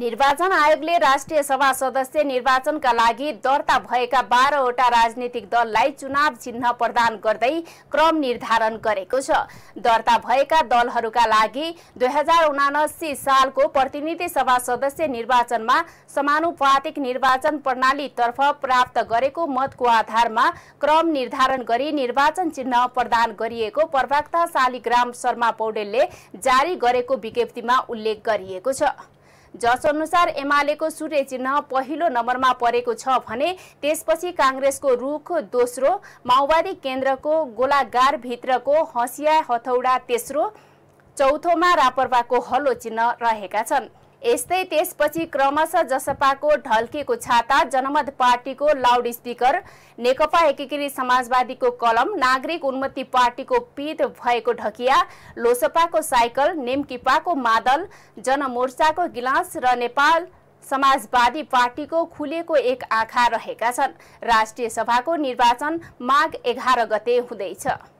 निर्वाचन आयोगले राष्ट्रिय सभा सदस्य निर्वाचनका लागि दर्ता भएका बाह्रवटा राजनीतिक दललाई चुनाव चिन्ह प्रदान गर्दै क्रम निर्धारण गरेको छ दर्ता भएका दलहरूका लागि दुई हजार उनासी सालको प्रतिनिधि सभा सदस्य निर्वाचनमा समानुपातिक निर्वाचन प्रणालीतर्फ प्राप्त गरेको मतको आधारमा क्रम निर्धारण गरी निर्वाचन चिन्ह प्रदान गरिएको प्रवक्ता शालिग्राम शर्मा पौडेलले जारी गरेको विज्ञप्तिमा उल्लेख गरिएको छ जसअनुसार एमालेको सूर्य चिन्ह पहिलो नम्बरमा परेको छ भने त्यसपछि काङ्ग्रेसको रुख दोस्रो माओवादी केन्द्रको गोलागारभित्रको हँसिया हथौडा तेस्रो चौथोमा रापरवाको हलो चिन्ह रहेका छन् यस्तै त्यसपछि क्रमशः जसपाको ढल्केको छाता जनमत पार्टीको लाउड स्पिकर नेकपा एकीकृत समाजवादीको कलम नागरिक उन्मति पार्टीको पित भएको ढकिया लोसपाको साइकल नेमकिपाको मादल जनमोर्चाको गिलास र नेपाल समाजवादी पार्टीको खुलेको एक आँखा रहेका छन् राष्ट्रिय सभाको निर्वाचन माघ एघार गते हुँदैछ